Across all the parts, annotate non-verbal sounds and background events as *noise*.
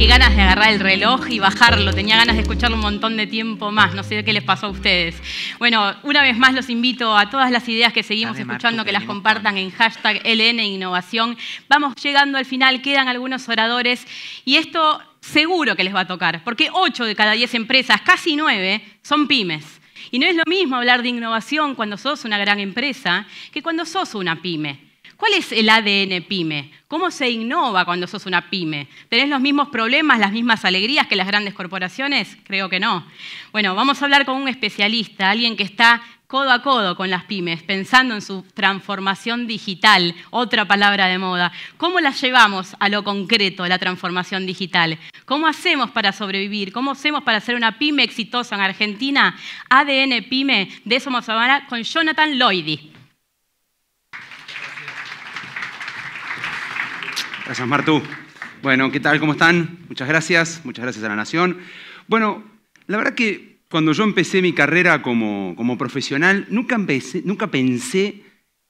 Qué ganas de agarrar el reloj y bajarlo. Tenía ganas de escucharlo un montón de tiempo más. No sé qué les pasó a ustedes. Bueno, una vez más los invito a todas las ideas que seguimos escuchando, que las compartan en hashtag LN Innovación. Vamos llegando al final, quedan algunos oradores y esto seguro que les va a tocar, porque 8 de cada 10 empresas, casi 9, son pymes. Y no es lo mismo hablar de innovación cuando sos una gran empresa que cuando sos una pyme. ¿Cuál es el ADN pyme? ¿Cómo se innova cuando sos una pyme? ¿Tenés los mismos problemas, las mismas alegrías que las grandes corporaciones? Creo que no. Bueno, vamos a hablar con un especialista, alguien que está codo a codo con las pymes, pensando en su transformación digital, otra palabra de moda. ¿Cómo las llevamos a lo concreto, la transformación digital? ¿Cómo hacemos para sobrevivir? ¿Cómo hacemos para ser una pyme exitosa en Argentina? ADN Pyme, de eso vamos a hablar con Jonathan Loidi. Gracias, Martu. Bueno, ¿qué tal? ¿Cómo están? Muchas gracias. Muchas gracias a la Nación. Bueno, la verdad que cuando yo empecé mi carrera como, profesional, nunca, nunca pensé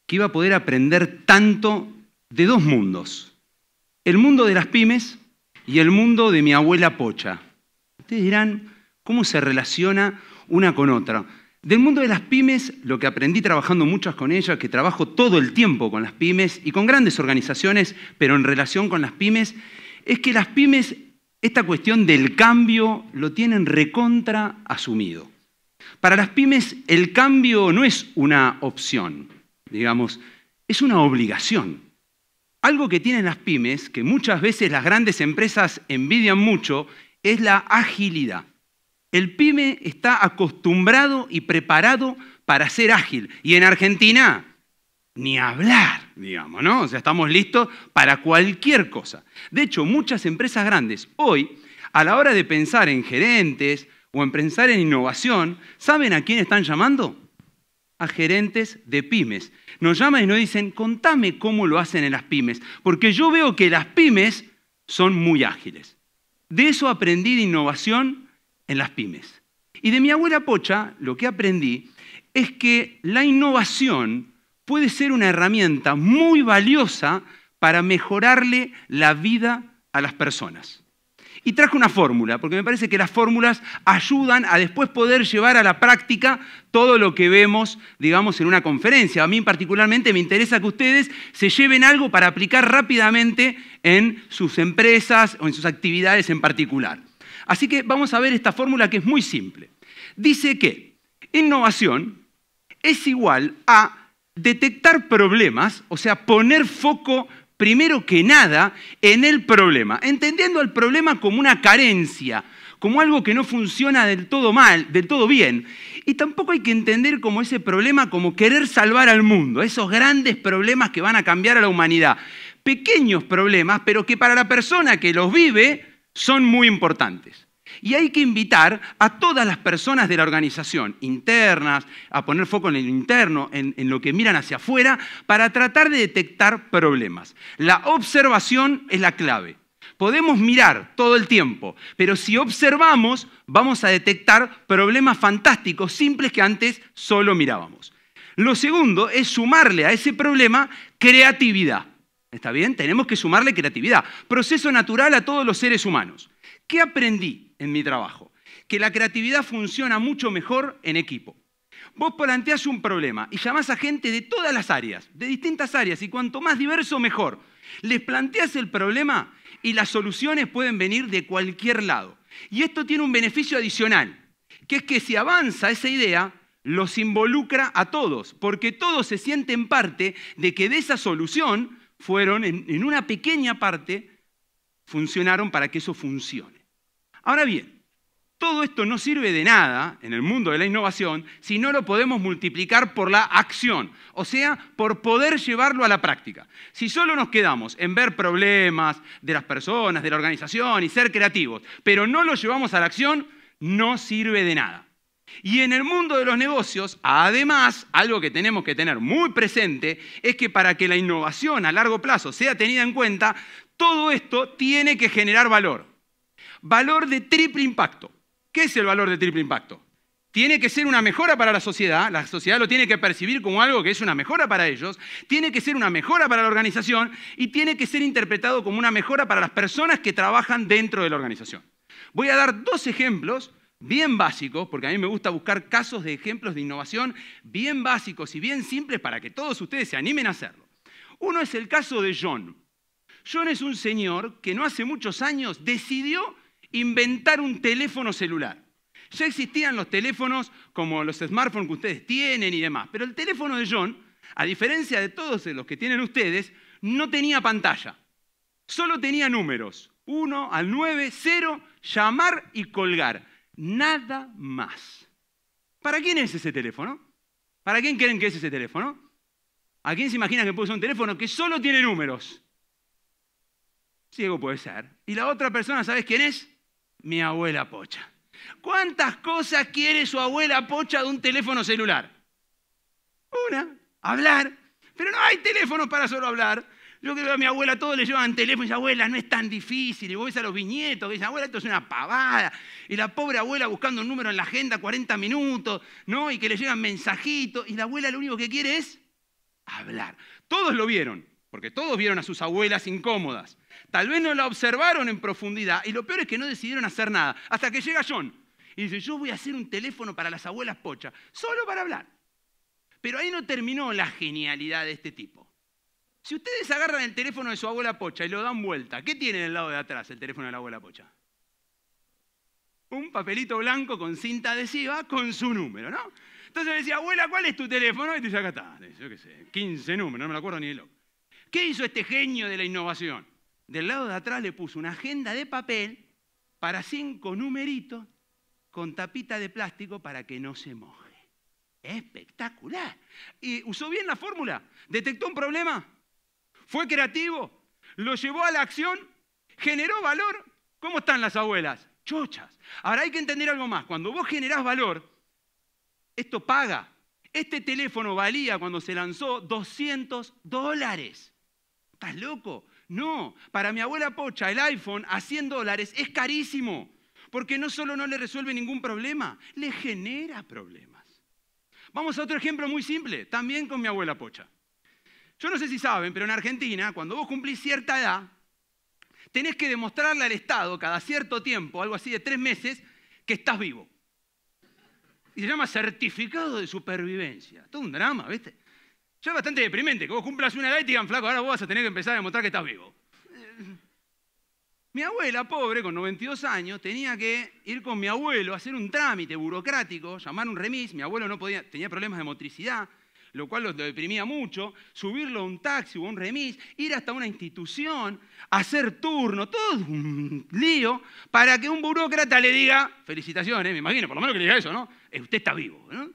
que iba a poder aprender tanto de dos mundos. El mundo de las pymes y el mundo de mi abuela Pocha. Ustedes dirán, ¿cómo se relaciona una con otra? Del mundo de las pymes, lo que aprendí trabajando muchas con ellas, que trabajo todo el tiempo con las pymes y con grandes organizaciones, pero en relación con las pymes, es que las pymes, esta cuestión del cambio, lo tienen recontra asumido. Para las pymes, el cambio no es una opción, digamos, es una obligación. Algo que tienen las pymes, que muchas veces las grandes empresas envidian mucho, es la agilidad. El pyme está acostumbrado y preparado para ser ágil. Y en Argentina, ni hablar, digamos, ¿no? O sea, estamos listos para cualquier cosa. De hecho, muchas empresas grandes hoy, a la hora de pensar en gerentes o en pensar en innovación, ¿saben a quién están llamando? A gerentes de pymes. Nos llaman y nos dicen, contame cómo lo hacen en las pymes, porque yo veo que las pymes son muy ágiles. De eso aprendí de innovación en las pymes. Y de mi abuela Pocha lo que aprendí es que la innovación puede ser una herramienta muy valiosa para mejorarle la vida a las personas. Y trajo una fórmula, porque me parece que las fórmulas ayudan a después poder llevar a la práctica todo lo que vemos, digamos, en una conferencia. A mí particularmente me interesa que ustedes se lleven algo para aplicar rápidamente en sus empresas o en sus actividades en particular. Así que vamos a ver esta fórmula que es muy simple. Dice que innovación es igual a detectar problemas, o sea, poner foco primero que nada en el problema, entendiendo al problema como una carencia, como algo que no funciona del todo mal, del todo bien. Y tampoco hay que entender como ese problema como querer salvar al mundo, esos grandes problemas que van a cambiar a la humanidad. Pequeños problemas, pero que para la persona que los vive son muy importantes. Y hay que invitar a todas las personas de la organización, internas, a poner foco en el interno, en, en, lo que miran hacia afuera, para tratar de detectar problemas. La observación es la clave. Podemos mirar todo el tiempo, pero si observamos vamos a detectar problemas fantásticos, simples que antes solo mirábamos. Lo segundo es sumarle a ese problema creatividad. ¿Está bien? Tenemos que sumarle creatividad. Proceso natural a todos los seres humanos. ¿Qué aprendí en mi trabajo? Que la creatividad funciona mucho mejor en equipo. Vos planteás un problema y llamás a gente de todas las áreas, de distintas áreas, y cuanto más diverso, mejor. Les planteas el problema y las soluciones pueden venir de cualquier lado. Y esto tiene un beneficio adicional, que es que si avanza esa idea, los involucra a todos, porque todos se sienten parte de que de esa solución fueron, en, una pequeña parte, funcionaron para que eso funcione. Ahora bien, todo esto no sirve de nada en el mundo de la innovación si no lo podemos multiplicar por la acción, o sea, por poder llevarlo a la práctica. Si solo nos quedamos en ver problemas de las personas, de la organización y ser creativos, pero no lo llevamos a la acción, no sirve de nada. Y en el mundo de los negocios, además, algo que tenemos que tener muy presente es que para que la innovación a largo plazo sea tenida en cuenta, todo esto tiene que generar valor. Valor de triple impacto. ¿Qué es el valor de triple impacto? Tiene que ser una mejora para la sociedad, la sociedad lo tiene que percibir como algo que es una mejora para ellos, tiene que ser una mejora para la organización y tiene que ser interpretado como una mejora para las personas que trabajan dentro de la organización. Voy a dar dos ejemplos bien básicos, porque a mí me gusta buscar casos de ejemplos de innovación bien básicos y bien simples para que todos ustedes se animen a hacerlo. Uno es el caso de John. John es un señor que no hace muchos años decidió inventar un teléfono celular. Ya existían los teléfonos como los smartphones que ustedes tienen y demás, pero el teléfono de John, a diferencia de todos los que tienen ustedes, no tenía pantalla. Solo tenía números, 1 al 9, 0, llamar y colgar. Nada más. ¿Para quién es ese teléfono? ¿Para quién creen que es ese teléfono? ¿A quién se imagina que puede ser un teléfono que solo tiene números? Ciego puede ser. ¿Y la otra persona, sabes quién es? Mi abuela Pocha. ¿Cuántas cosas quiere su abuela Pocha de un teléfono celular? Una, hablar. Pero no hay teléfono para solo hablar. Yo que a mi abuela, todos le llevan teléfono y dice, abuela, no es tan difícil. Y vos ves a los viñetos que dicen, abuela, esto es una pavada. Y la pobre abuela buscando un número en la agenda 40 minutos, ¿no? Y que le llegan mensajitos. Y la abuela lo único que quiere es hablar. Todos lo vieron, porque todos vieron a sus abuelas incómodas. Tal vez no la observaron en profundidad. Y lo peor es que no decidieron hacer nada. Hasta que llega John. Y dice, yo voy a hacer un teléfono para las abuelas pocha, solo para hablar. Pero ahí no terminó la genialidad de este tipo. Si ustedes agarran el teléfono de su abuela Pocha y lo dan vuelta, ¿qué tiene en el lado de atrás el teléfono de la abuela Pocha? Un papelito blanco con cinta adhesiva con su número, ¿no? Entonces le decía, abuela, ¿cuál es tu teléfono? Y te dice, acá está, yo qué sé, 15 números, no me lo acuerdo ni de loco. ¿Qué hizo este genio de la innovación? Del lado de atrás le puso una agenda de papel para cinco numeritos con tapita de plástico para que no se moje. Espectacular. Y usó bien la fórmula. Detectó un problema, fue creativo, lo llevó a la acción, generó valor. ¿Cómo están las abuelas? Chochas. Ahora hay que entender algo más. Cuando vos generás valor, esto paga. Este teléfono valía cuando se lanzó 200 dólares. ¿Estás loco? No, para mi abuela Pocha el iPhone a 100 dólares es carísimo, porque no solo no le resuelve ningún problema, le genera problemas. Vamos a otro ejemplo muy simple, también con mi abuela Pocha. Yo no sé si saben, pero en Argentina, cuando vos cumplís cierta edad, tenés que demostrarle al Estado cada cierto tiempo, algo así de tres meses, que estás vivo. Y se llama certificado de supervivencia. Todo un drama, ¿viste? Ya es bastante deprimente que vos cumplas una edad y te digan, flaco, ahora vos vas a tener que empezar a demostrar que estás vivo. Mi abuela, pobre, con 92 años, tenía que ir con mi abuelo a hacer un trámite burocrático, llamar un remis. Mi abuelo no podía, tenía problemas de motricidad, lo cual lo deprimía mucho, subirlo a un taxi o un remis, ir hasta una institución, hacer turno, todo un lío, para que un burócrata le diga, felicitaciones, me imagino, por lo menos que le diga eso, ¿no? Eh, usted está vivo, ¿no?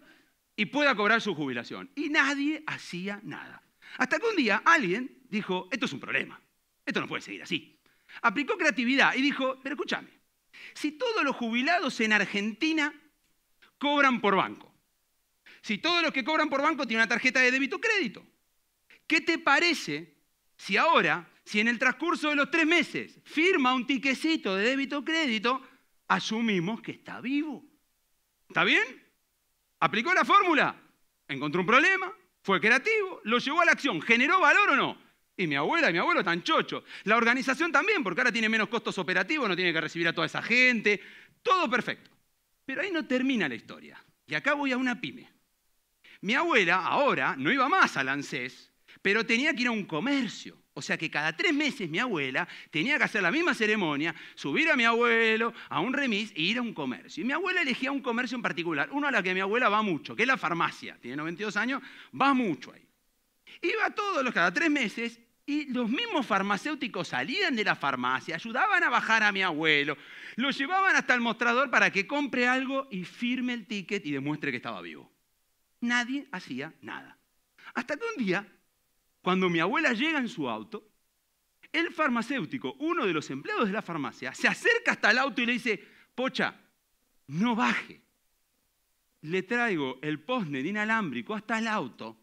Y pueda cobrar su jubilación. Y nadie hacía nada. Hasta que un día alguien dijo, esto es un problema, esto no puede seguir así. Aplicó creatividad y dijo, pero escúchame, si todos los jubilados en Argentina cobran por banco, si todos los que cobran por banco tienen una tarjeta de débito o crédito? ¿Qué te parece si ahora, si en el transcurso de los tres meses firma un tiquecito de débito o crédito, asumimos que está vivo? ¿Está bien? Aplicó la fórmula, encontró un problema, fue creativo, lo llevó a la acción, generó valor o no. Y mi abuela y mi abuelo están chochos. La organización también, porque ahora tiene menos costos operativos, no tiene que recibir a toda esa gente. Todo perfecto. Pero ahí no termina la historia. Y acá voy a una pyme. Mi abuela ahora no iba más al ANSES, pero tenía que ir a un comercio. O sea que cada tres meses mi abuela tenía que hacer la misma ceremonia, subir a mi abuelo a un remis e ir a un comercio. Y mi abuela elegía un comercio en particular, uno a la que mi abuela va mucho, que es la farmacia. Tiene 92 años, va mucho ahí. Iba todos los cada tres meses y los mismos farmacéuticos salían de la farmacia, ayudaban a bajar a mi abuelo, lo llevaban hasta el mostrador para que compre algo y firme el ticket y demuestre que estaba vivo. Nadie hacía nada. Hasta que un día, cuando mi abuela llega en su auto, el farmacéutico, uno de los empleados de la farmacia, se acerca hasta el auto y le dice, Pocha, no baje. Le traigo el postnet inalámbrico hasta el auto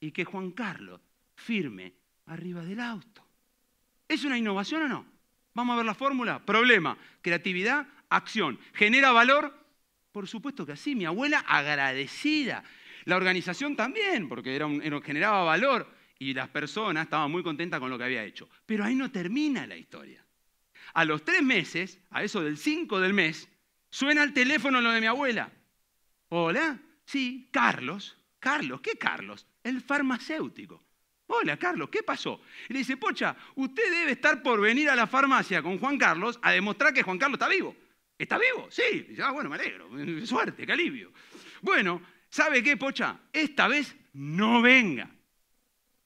y que Juan Carlos firme arriba del auto. ¿Es una innovación o no? Vamos a ver la fórmula. Problema, creatividad, acción. ¿Genera valor? Por supuesto que sí. Mi abuela agradecida. La organización también, porque generaba valor y las personas estaban muy contentas con lo que había hecho. Pero ahí no termina la historia. A los tres meses, a eso del 5 del mes, suena el teléfono lo de mi abuela. Hola, sí, Carlos. Carlos, ¿qué Carlos? El farmacéutico. Hola, Carlos, ¿qué pasó? le dice, pocha, usted debe estar por venir a la farmacia con Juan Carlos a demostrar que Juan Carlos está vivo. ¿Está vivo? Sí. Y ah, bueno, me alegro. *laughs* Suerte, qué alivio. Bueno, ¿Sabe qué, pocha? Esta vez no venga.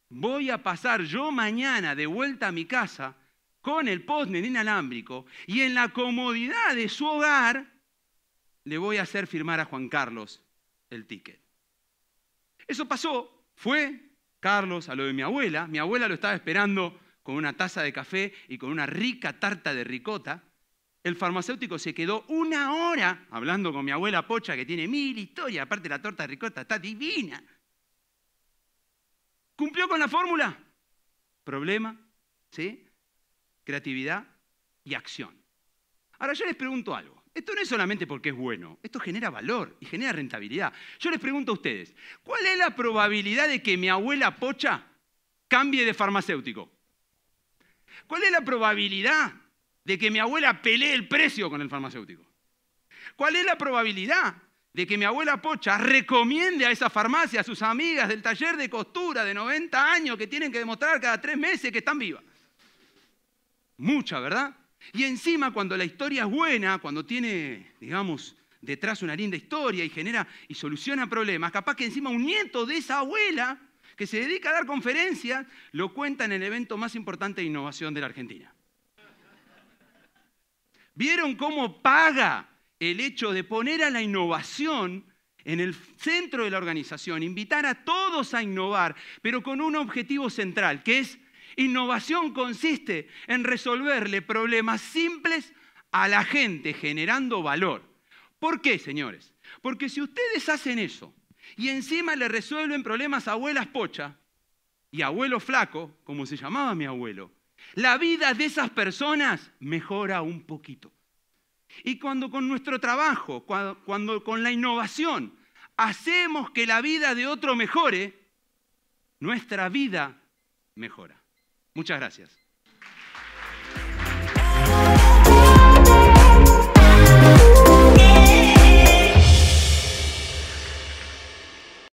Voy a pasar yo mañana de vuelta a mi casa con el postnet inalámbrico y en la comodidad de su hogar le voy a hacer firmar a Juan Carlos el ticket. Eso pasó, fue Carlos a lo de mi abuela, mi abuela lo estaba esperando con una taza de café y con una rica tarta de ricota el farmacéutico se quedó una hora hablando con mi abuela Pocha, que tiene mil historias, aparte la torta ricota está divina. ¿Cumplió con la fórmula? Problema, ¿sí? Creatividad y acción. Ahora yo les pregunto algo. Esto no es solamente porque es bueno, esto genera valor y genera rentabilidad. Yo les pregunto a ustedes, ¿cuál es la probabilidad de que mi abuela Pocha cambie de farmacéutico? ¿Cuál es la probabilidad de que mi abuela pelee el precio con el farmacéutico? ¿Cuál es la probabilidad de que mi abuela Pocha recomiende a esa farmacia, a sus amigas del taller de costura de 90 años que tienen que demostrar cada tres meses que están vivas? Mucha, ¿verdad? Y encima cuando la historia es buena, cuando tiene, digamos, detrás una linda historia y genera y soluciona problemas, capaz que encima un nieto de esa abuela que se dedica a dar conferencias lo cuenta en el evento más importante de innovación de la Argentina. ¿Vieron cómo paga el hecho de poner a la innovación en el centro de la organización, invitar a todos a innovar, pero con un objetivo central, que es innovación consiste en resolverle problemas simples a la gente generando valor. ¿Por qué, señores? Porque si ustedes hacen eso y encima le resuelven problemas a abuelas pocha y abuelo flaco, como se llamaba mi abuelo, la vida de esas personas mejora un poquito. Y cuando con nuestro trabajo, cuando, con la innovación, hacemos que la vida de otro mejore, nuestra vida mejora. Muchas gracias.